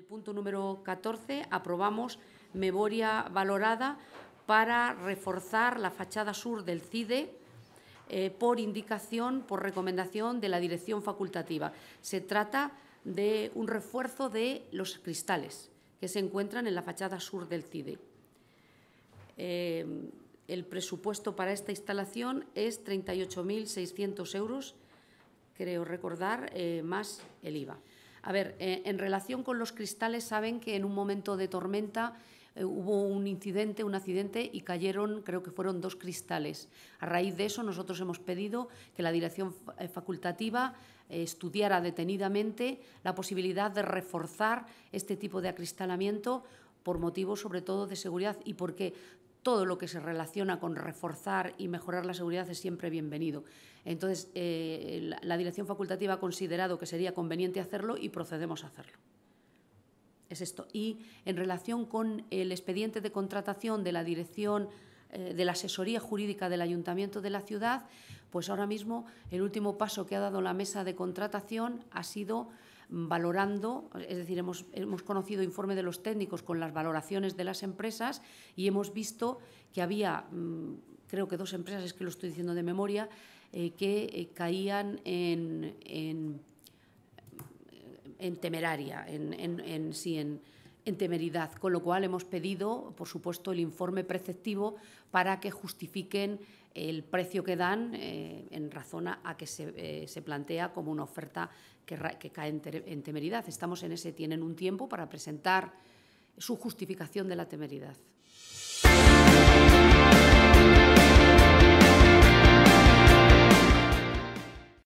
el punto número 14 aprobamos memoria valorada para reforzar la fachada sur del CIDE eh, por indicación, por recomendación de la dirección facultativa. Se trata de un refuerzo de los cristales que se encuentran en la fachada sur del CIDE. Eh, el presupuesto para esta instalación es 38.600 euros, creo recordar, eh, más el IVA. A ver, eh, en relación con los cristales, saben que en un momento de tormenta eh, hubo un incidente, un accidente y cayeron, creo que fueron dos cristales. A raíz de eso, nosotros hemos pedido que la dirección eh, facultativa estudiara detenidamente la posibilidad de reforzar este tipo de acristalamiento por motivos sobre todo de seguridad y porque todo lo que se relaciona con reforzar y mejorar la seguridad es siempre bienvenido. Entonces, eh, la, dirección facultativa ha considerado que sería conveniente hacerlo y procedemos a hacerlo. Es esto. Y en relación con el expediente de contratación de la dirección eh, de la asesoría jurídica del ayuntamiento de la ciudad, pues ahora mismo el último paso que ha dado la mesa de contratación ha sido valorando, es decir, hemos, hemos conocido informe de los técnicos con las valoraciones de las empresas y hemos visto que había, mm, creo que dos empresas, es que lo estoy diciendo de memoria, eh, que eh, caían en, en, temeraria, en, en sí, en en temeridad, con lo cual hemos pedido, por supuesto, el informe preceptivo para que justifiquen el precio que dan eh, en razón a, que eh, se, plantea como una oferta que, cae en temeridad. Estamos en ese, tienen un tiempo para presentar su justificación de la temeridad.